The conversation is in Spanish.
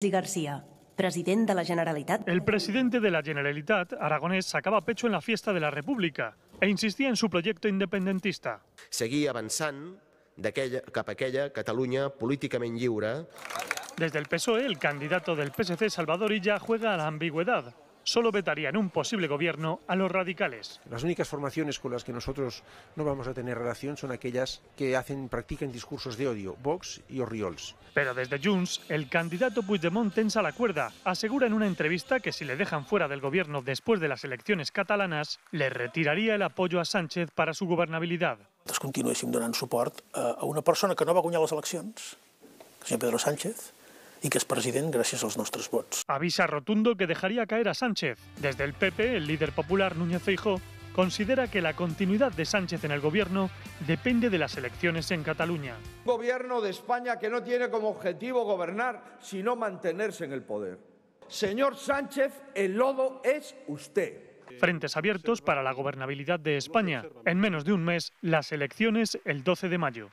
García, president de la Generalitat. El presidente de la Generalitat, Aragonés, sacaba pecho en la fiesta de la República e insistía en su proyecto independentista. Seguir avançant d'aquella cap a aquella Catalunya políticament lliure. Desde el PSOE, el candidato del PSC, Salvador Illa, juega a la ambigüedad. solo vetarían un posible gobierno a los radicales. Las únicas formaciones con las que nosotros no vamos a tener relación son aquellas que hacen, practican discursos de odio, Vox y Oriols. Pero desde Junts, el candidato Puigdemont tensa la cuerda. Asegura en una entrevista que si le dejan fuera del gobierno después de las elecciones catalanas, le retiraría el apoyo a Sánchez para su gobernabilidad. continuéssim donant a una persona que no va guanyar les eleccions, el señor Pedro Sánchez, ...y que es gracias a los nuestros votos". Avisa Rotundo que dejaría caer a Sánchez. Desde el PP, el líder popular Núñez Feijó considera que la continuidad de Sánchez en el gobierno depende de las elecciones en Cataluña. gobierno de España que no tiene como objetivo gobernar, sino mantenerse en el poder. Señor Sánchez, el lodo es usted frentes abiertos para la gobernabilidad de España. En menos de un mes, las elecciones el 12 de mayo.